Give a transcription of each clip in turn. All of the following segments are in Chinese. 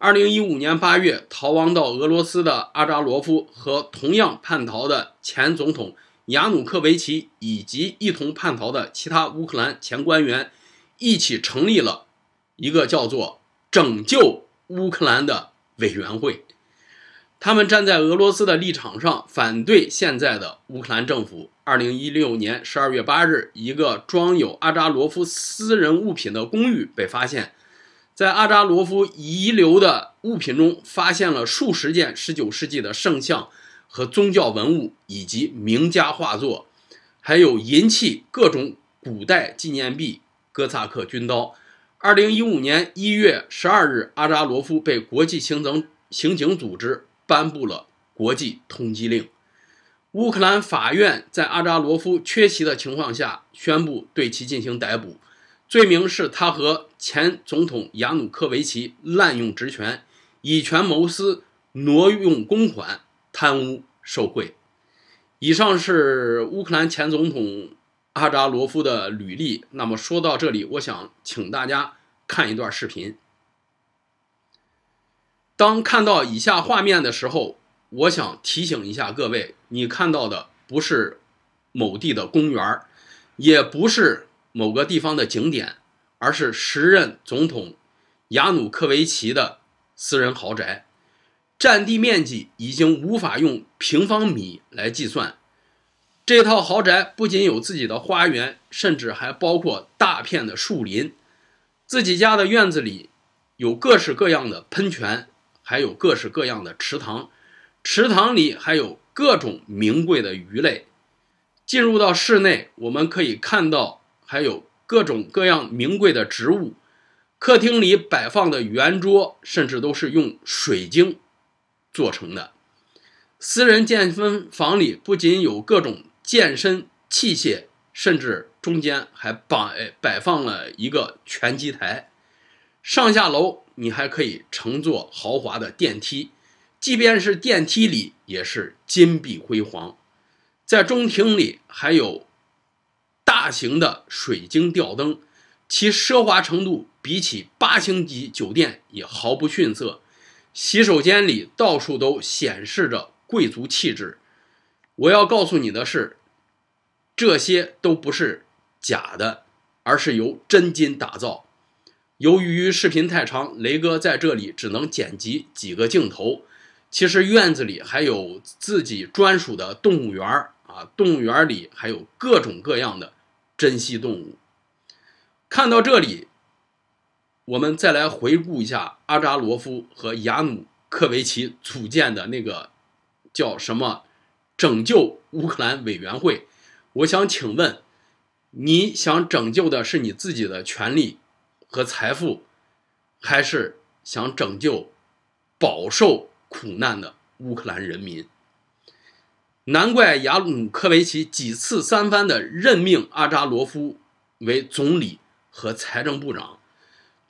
二零一五年八月，逃亡到俄罗斯的阿扎罗夫和同样叛逃的前总统亚努科维奇以及一同叛逃的其他乌克兰前官员，一起成立了一个叫做“拯救乌克兰”的委员会。他们站在俄罗斯的立场上，反对现在的乌克兰政府。二零一六年十二月八日，一个装有阿扎罗夫私人物品的公寓被发现。在阿扎罗夫遗留的物品中，发现了数十件19世纪的圣像和宗教文物，以及名家画作，还有银器、各种古代纪念币、哥萨克军刀。2015年1月12日，阿扎罗夫被国际刑警刑警组织颁布了国际通缉令。乌克兰法院在阿扎罗夫缺席的情况下，宣布对其进行逮捕。罪名是他和前总统亚努科维奇滥用职权、以权谋私、挪用公款、贪污受贿。以上是乌克兰前总统阿扎罗夫的履历。那么说到这里，我想请大家看一段视频。当看到以下画面的时候，我想提醒一下各位：你看到的不是某地的公园，也不是。某个地方的景点，而是时任总统亚努科维奇的私人豪宅，占地面积已经无法用平方米来计算。这套豪宅不仅有自己的花园，甚至还包括大片的树林。自己家的院子里有各式各样的喷泉，还有各式各样的池塘，池塘里还有各种名贵的鱼类。进入到室内，我们可以看到。还有各种各样名贵的植物，客厅里摆放的圆桌甚至都是用水晶做成的。私人健身房里不仅有各种健身器械，甚至中间还摆摆放了一个拳击台。上下楼你还可以乘坐豪华的电梯，即便是电梯里也是金碧辉煌。在中庭里还有。大型的水晶吊灯，其奢华程度比起八星级酒店也毫不逊色。洗手间里到处都显示着贵族气质。我要告诉你的是，这些都不是假的，而是由真金打造。由于视频太长，雷哥在这里只能剪辑几个镜头。其实院子里还有自己专属的动物园啊，动物园里还有各种各样的。珍稀动物。看到这里，我们再来回顾一下阿扎罗夫和雅努科维奇组建的那个叫什么“拯救乌克兰委员会”。我想请问，你想拯救的是你自己的权利和财富，还是想拯救饱受苦难的乌克兰人民？难怪雅努科维奇几次三番的任命阿扎罗夫为总理和财政部长，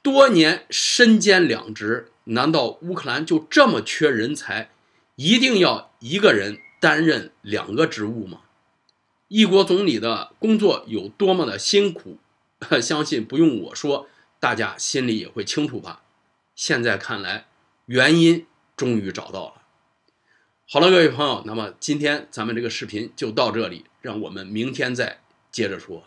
多年身兼两职。难道乌克兰就这么缺人才，一定要一个人担任两个职务吗？一国总理的工作有多么的辛苦，相信不用我说，大家心里也会清楚吧。现在看来，原因终于找到了。好了，各位朋友，那么今天咱们这个视频就到这里，让我们明天再接着说。